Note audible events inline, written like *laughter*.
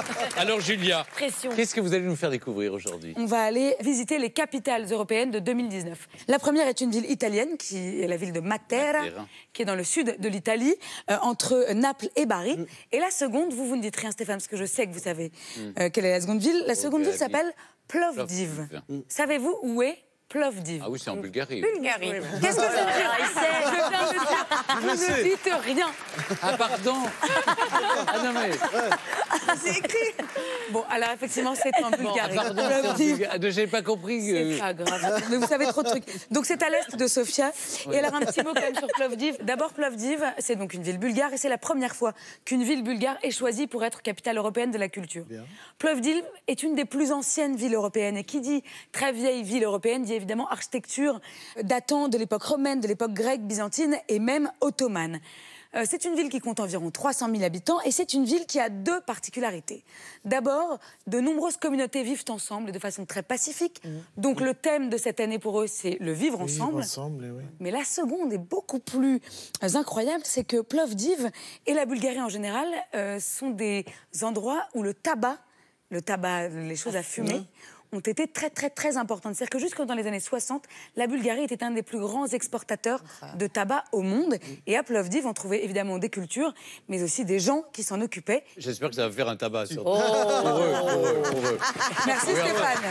*laughs* Alors Julia, qu'est-ce que vous allez nous faire découvrir aujourd'hui On va aller visiter les capitales européennes de 2019. La première est une ville italienne qui est la ville de Matera, qui est dans le sud de l'Italie, euh, entre euh, Naples et Bari. Mm. Et la seconde, vous vous ne dites rien Stéphane parce que je sais que vous savez mm. euh, quelle est la seconde ville. La seconde ville s'appelle Plovdiv. Savez-vous où est Plovdiv. Ah oui, c'est en Bulgarie. Bulgarie. Qu'est-ce que ça ah, ne dites rien. Ah, pardon. *laughs* Ah, ah, c'est écrit. Bon, alors, effectivement, c'est en Bulgarie. Ah, pardon, c'est J'ai pas compris. grave. Mais vous savez trop de trucs. Donc, c'est à l'est de Sofia. Et alors, un petit mot quand même sur Plovdiv. D'abord, Plovdiv, c'est donc une ville bulgare et c'est la première fois qu'une ville bulgare est choisie pour être capitale européenne de la culture. Plovdiv est une des plus anciennes villes européennes. Et qui dit très vieille ville européenne dit évidemment architecture datant de l'époque romaine, de l'époque grecque, byzantine et même autonome. Euh, c'est une ville qui compte environ 300 000 habitants et c'est une ville qui a deux particularités. D'abord, de nombreuses communautés vivent ensemble de façon très pacifique. Mmh. Donc le thème de cette année pour eux, c'est le vivre ensemble. Eh Mais la seconde est beaucoup plus euh, incroyable, c'est que Plovdiv et la Bulgarie en général euh, sont des endroits où le tabac, le tabac, les choses à fumer, ont été très, très, très importantes. C'est-à-dire que jusque dans les années 60, la Bulgarie était un des plus grands exportateurs de tabac au monde. Et à Plovdiv, on trouvait évidemment des cultures, mais aussi des gens qui s'en occupaient. J'espère que ça va faire un tabac sur oh. heureux. Merci Stéphane.